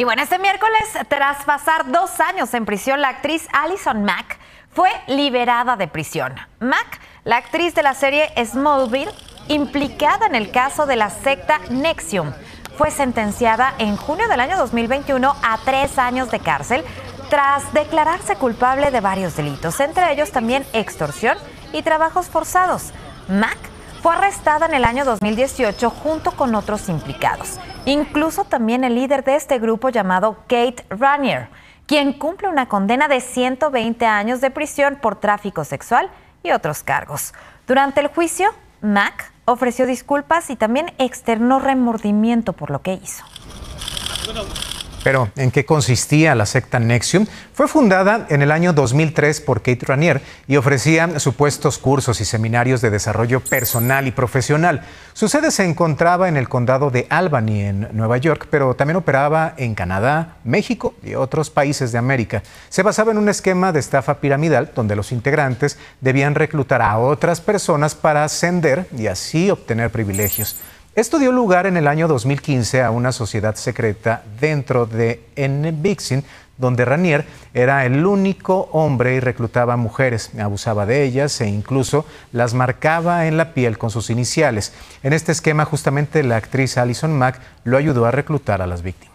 Y bueno, este miércoles, tras pasar dos años en prisión, la actriz Alison Mack fue liberada de prisión. Mack, la actriz de la serie Smallville, implicada en el caso de la secta Nexium, fue sentenciada en junio del año 2021 a tres años de cárcel tras declararse culpable de varios delitos, entre ellos también extorsión y trabajos forzados. Mack fue arrestada en el año 2018 junto con otros implicados, incluso también el líder de este grupo llamado Kate Ranier, quien cumple una condena de 120 años de prisión por tráfico sexual y otros cargos. Durante el juicio, Mac ofreció disculpas y también externó remordimiento por lo que hizo. Pero, ¿en qué consistía la secta Nexium? Fue fundada en el año 2003 por Kate Ranier y ofrecía supuestos cursos y seminarios de desarrollo personal y profesional. Su sede se encontraba en el condado de Albany, en Nueva York, pero también operaba en Canadá, México y otros países de América. Se basaba en un esquema de estafa piramidal donde los integrantes debían reclutar a otras personas para ascender y así obtener privilegios. Esto dio lugar en el año 2015 a una sociedad secreta dentro de N-Vixen, donde Ranier era el único hombre y reclutaba mujeres, abusaba de ellas e incluso las marcaba en la piel con sus iniciales. En este esquema justamente la actriz Alison Mack lo ayudó a reclutar a las víctimas.